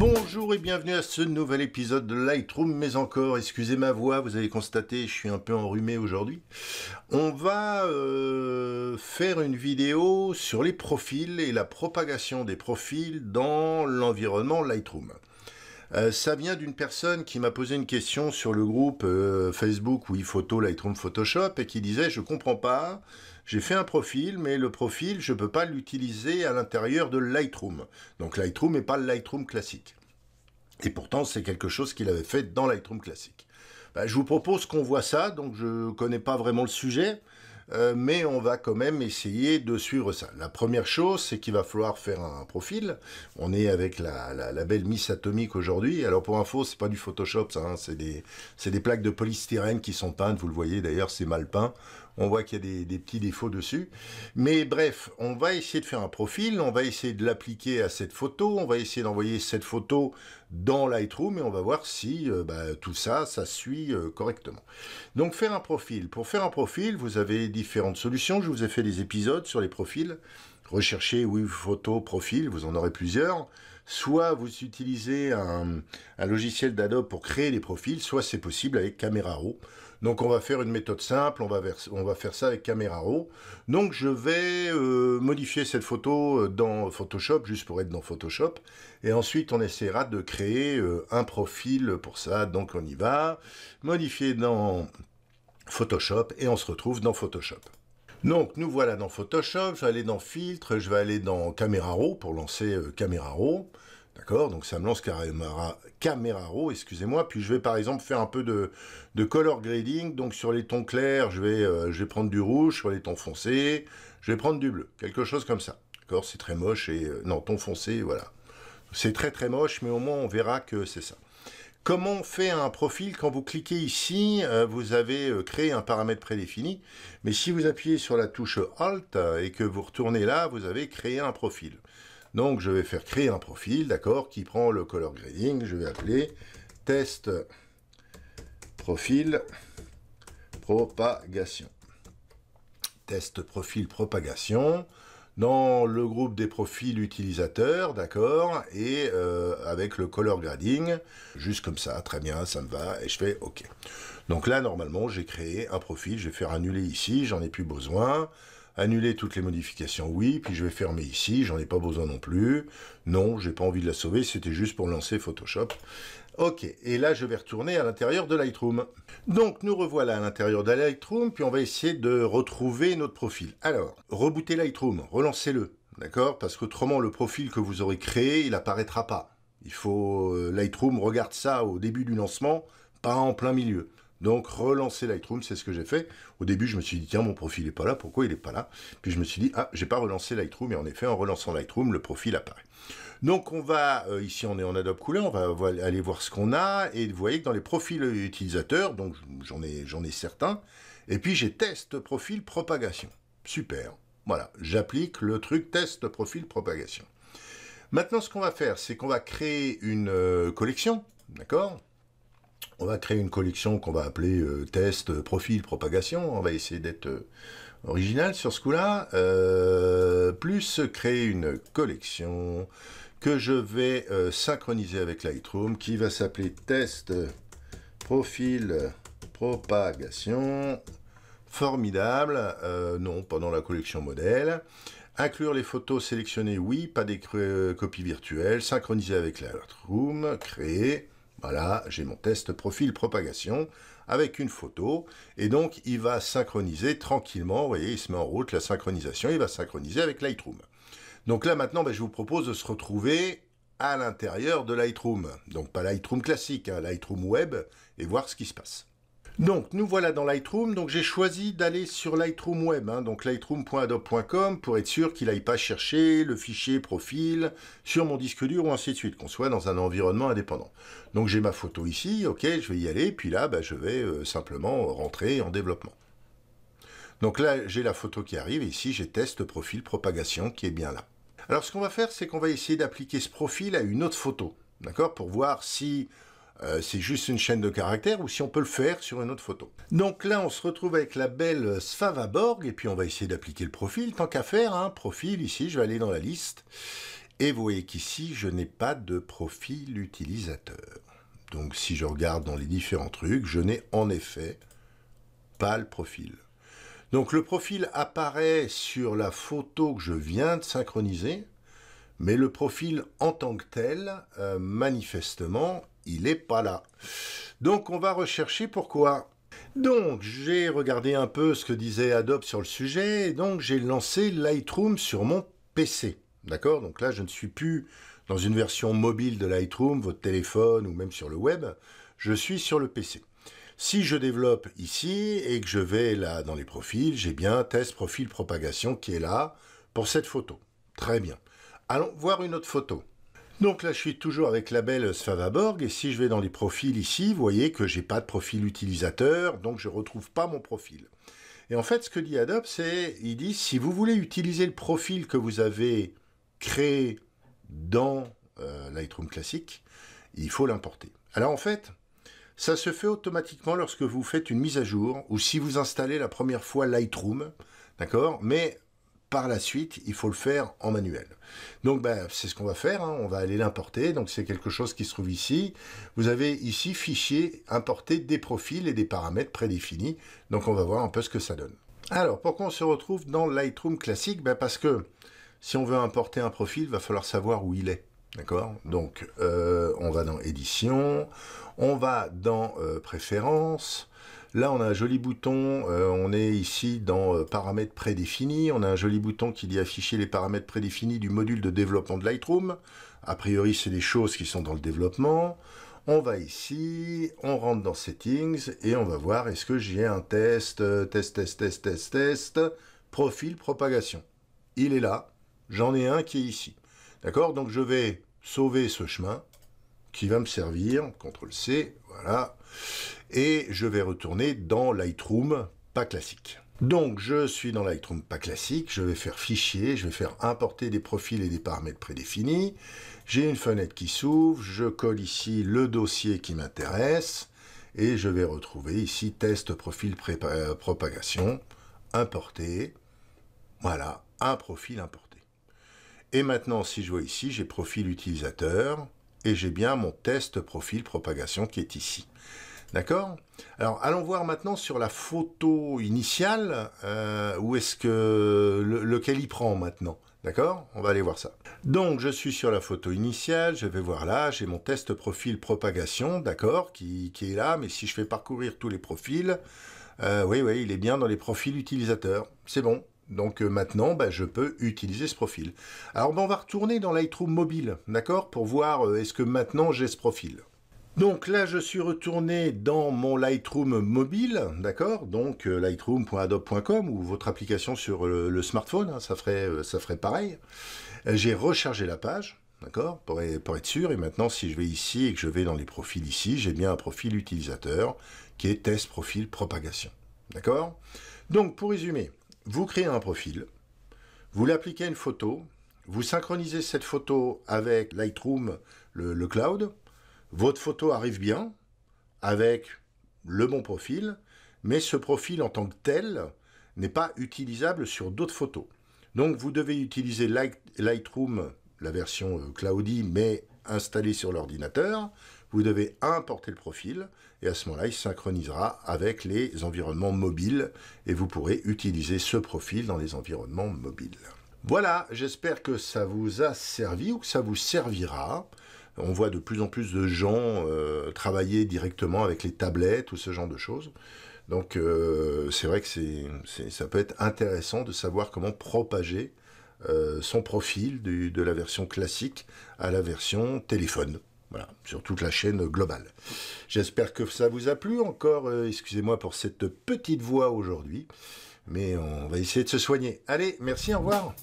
Bonjour et bienvenue à ce nouvel épisode de Lightroom, mais encore, excusez ma voix, vous avez constaté, je suis un peu enrhumé aujourd'hui. On va euh, faire une vidéo sur les profils et la propagation des profils dans l'environnement Lightroom. Euh, ça vient d'une personne qui m'a posé une question sur le groupe euh, Facebook où photo Lightroom Photoshop et qui disait je comprends pas, j'ai fait un profil mais le profil je peux pas l'utiliser à l'intérieur de Lightroom. Donc Lightroom n'est pas le Lightroom classique. Et pourtant c'est quelque chose qu'il avait fait dans Lightroom classique. Bah, je vous propose qu'on voit ça, donc je ne connais pas vraiment le sujet. Euh, mais on va quand même essayer de suivre ça. La première chose, c'est qu'il va falloir faire un profil. On est avec la, belle Miss Atomique aujourd'hui. Alors pour info, c'est pas du Photoshop, hein. c'est des, des plaques de polystyrène qui sont peintes. Vous le voyez d'ailleurs, c'est mal peint on voit qu'il y a des, petits défauts dessus. Mais bref, on va essayer de faire un profil, on va essayer de l'appliquer à cette photo, on va essayer d'envoyer cette photo dans Lightroom et on va voir si euh, bah, tout ça, ça suit euh, correctement. Donc faire un profil. Pour faire un profil, vous avez différentes solutions. Je vous ai fait des épisodes sur les profils. Recherchez oui, photo, profil, vous en aurez plusieurs. Soit vous utilisez un, logiciel d'Adobe pour créer des profils, soit c'est possible avec Camera Raw. Donc on va faire une méthode simple, on va, faire ça avec Camera Raw. Donc je vais euh, modifier cette photo euh, dans Photoshop, juste pour être dans Photoshop. Et ensuite on essaiera de créer euh, un profil pour ça. Donc on y va, modifier dans Photoshop et on se retrouve dans Photoshop. Donc nous voilà dans Photoshop, je vais aller dans Filtre, je vais aller dans Camera Raw pour lancer Camera Raw. D'accord Donc ça me lance Cameraro, excusez-moi. Puis je vais par exemple faire un peu de, color grading. Donc sur les tons clairs, je vais, euh, je vais prendre du rouge. Sur les tons foncés, je vais prendre du bleu. Quelque chose comme ça. D'accord C'est très moche et... Euh, non, ton foncé, voilà. C'est très très moche, mais au moins on verra que c'est ça. Comment on fait un profil Quand vous cliquez ici, euh, vous avez créé un paramètre prédéfini, mais si vous appuyez sur la touche Alt et que vous retournez là, vous avez créé un profil. Donc je vais faire créer un profil, d'accord, qui prend le color grading, je vais appeler test profil propagation. Test profil propagation dans le groupe des profils utilisateurs, d'accord, et euh, avec le color grading, juste comme ça, très bien, ça me va, et je fais OK. Donc là, normalement, j'ai créé un profil, je vais faire annuler ici, j'en ai plus besoin. Annuler toutes les modifications, oui. Puis je vais fermer ici, j'en ai pas besoin non plus. Non, j'ai pas envie de la sauver, c'était juste pour lancer Photoshop. Ok, et là je vais retourner à l'intérieur de Lightroom. Donc nous revoilà à l'intérieur de Lightroom, puis on va essayer de retrouver notre profil. Alors, rebooter Lightroom, relancez-le, d'accord Parce qu'autrement le profil que vous aurez créé, il apparaîtra pas. Il faut euh, Lightroom regarde ça au début du lancement, pas en plein milieu. Donc relancer Lightroom, c'est ce que j'ai fait. Au début, je me suis dit tiens, mon profil n'est pas là, pourquoi il n'est pas là Puis je me suis dit ah, j'ai pas relancé Lightroom et en effet, en relançant Lightroom, le profil apparaît. Donc on va euh, ici on est en Adobe Cooler. on va aller voir ce qu'on a et vous voyez que dans les profils utilisateurs, donc j'en ai ai certains et puis j'ai test profil propagation. Super. Voilà, j'applique le truc test profil propagation. Maintenant, ce qu'on va faire, c'est qu'on va créer une euh, collection, d'accord on va créer une collection qu'on va appeler euh, test, euh, profil, propagation. On va essayer d'être euh, original sur ce coup-là. plus créer une collection que je vais synchroniser avec Lightroom qui va s'appeler test, profil, propagation. Formidable. non, pendant la collection modèle. Inclure les photos sélectionnées, oui, pas des copies virtuelles. Synchroniser avec Lightroom, créer. Voilà, j'ai mon test profil propagation avec une photo. Et donc, il va synchroniser tranquillement. Vous voyez, il se met en route, la synchronisation. Il va synchroniser avec Lightroom. Donc là, maintenant, ben, je vous propose de se retrouver à l'intérieur de Lightroom. Donc pas Lightroom classique, hein, Lightroom web, et voir ce qui se passe. Donc, nous voilà dans Lightroom. Donc, j'ai choisi d'aller sur Lightroom Web, hein, donc lightroom.adobe.com, pour être sûr qu'il n'aille pas chercher le fichier profil sur mon disque dur ou ainsi de suite, qu'on soit dans un environnement indépendant. Donc, j'ai ma photo ici, ok, je vais y aller, puis là, bah, je vais euh, simplement rentrer en développement. Donc là, j'ai la photo qui arrive, et ici, j'ai test profil propagation qui est bien là. Alors, ce qu'on va faire, c'est qu'on va essayer d'appliquer ce profil à une autre photo, d'accord, pour voir si euh, c'est juste une chaîne de caractères ou si on peut le faire sur une autre photo. Donc là, on se retrouve avec la belle Borg et puis on va essayer d'appliquer le profil. Tant qu'à faire, hein, profil ici, je vais aller dans la liste et vous voyez qu'ici, je n'ai pas de profil utilisateur. Donc si je regarde dans les différents trucs, je n'ai en effet pas le profil. Donc le profil apparaît sur la photo que je viens de synchroniser, mais le profil en tant que tel, euh, manifestement, il n'est pas là. Donc on va rechercher pourquoi. Donc j'ai regardé un peu ce que disait Adobe sur le sujet, donc j'ai lancé Lightroom sur mon PC. D'accord Donc là je ne suis plus dans une version mobile de Lightroom, votre téléphone ou même sur le web, je suis sur le PC. Si je développe ici et que je vais là dans les profils, j'ai bien test profil propagation qui est là pour cette photo. Très bien. Allons voir une autre photo. Donc là, je suis toujours avec la belle Svavaborg, et si je vais dans les profils ici, vous voyez que j'ai pas de profil utilisateur, donc je retrouve pas mon profil. Et en fait, ce que dit Adobe, c'est, il dit, si vous voulez utiliser le profil que vous avez créé dans euh, Lightroom classique, il faut l'importer. Alors en fait, ça se fait automatiquement lorsque vous faites une mise à jour, ou si vous installez la première fois Lightroom, d'accord Mais par la suite, il faut le faire en manuel. Donc ben, c'est ce qu'on va faire, hein. on va aller l'importer, donc c'est quelque chose qui se trouve ici. Vous avez ici fichier, importer des profils et des paramètres prédéfinis, donc on va voir un peu ce que ça donne. Alors pourquoi on se retrouve dans Lightroom classique ben, Parce que si on veut importer un profil, il va falloir savoir où il est. D'accord Donc, euh, on va dans Édition, on va dans euh, Préférences, Là, on a un joli bouton, euh, on est ici dans euh, paramètres prédéfinis, on a un joli bouton qui dit afficher les paramètres prédéfinis du module de développement de Lightroom. A priori, c'est des choses qui sont dans le développement. On va ici, on rentre dans Settings et on va voir est-ce que j'ai un test, euh, test, test, test, test, test, profil, propagation. Il est là, j'en ai un qui est ici. D'accord Donc je vais sauver ce chemin qui va me servir, CTRL-C, voilà, et je vais retourner dans Lightroom pas classique. Donc je suis dans Lightroom pas classique, je vais faire fichier, je vais faire importer des profils et des paramètres prédéfinis. J'ai une fenêtre qui s'ouvre, je colle ici le dossier qui m'intéresse et je vais retrouver ici test profil euh, propagation, importer, voilà, un profil importé. Et maintenant si je vois ici, j'ai profil utilisateur, et j'ai bien mon test profil propagation qui est ici. D'accord Alors, allons voir maintenant sur la photo initiale, euh, où est-ce que lequel il prend maintenant. D'accord On va aller voir ça. Donc, je suis sur la photo initiale, je vais voir là, j'ai mon test profil propagation, d'accord, qui, est là, mais si je fais parcourir tous les profils, euh, oui, oui, il est bien dans les profils utilisateurs. C'est bon, donc euh, maintenant, bah, je peux utiliser ce profil. Alors ben, on va retourner dans Lightroom mobile, d'accord Pour voir euh, est-ce que maintenant j'ai ce profil. Donc là, je suis retourné dans mon Lightroom mobile, d'accord Donc euh, lightroom.adobe.com ou votre application sur le, smartphone, hein, ça, ferait, pareil. J'ai rechargé la page, d'accord pour, être sûr. Et maintenant, si je vais ici et que je vais dans les profils ici, j'ai bien un profil utilisateur qui est test profil propagation, d'accord Donc pour résumer, vous créez un profil, vous l'appliquez à une photo, vous synchronisez cette photo avec Lightroom, le, cloud, votre photo arrive bien, avec le bon profil, mais ce profil en tant que tel n'est pas utilisable sur d'autres photos. Donc vous devez utiliser Lightroom, la version euh, Cloudy, mais installée sur l'ordinateur, vous devez importer le profil et à ce moment-là, il synchronisera avec les environnements mobiles et vous pourrez utiliser ce profil dans les environnements mobiles. Voilà, j'espère que ça vous a servi ou que ça vous servira. On voit de plus en plus de gens euh, travailler directement avec les tablettes ou ce genre de choses. Donc euh, c'est vrai que ça peut être intéressant de savoir comment propager euh, son profil de la version classique à la version téléphone. Voilà, sur toute la chaîne globale. J'espère que ça vous a plu encore. Euh, excusez-moi pour cette petite voix aujourd'hui, mais on va essayer de se soigner. Allez, merci, au revoir.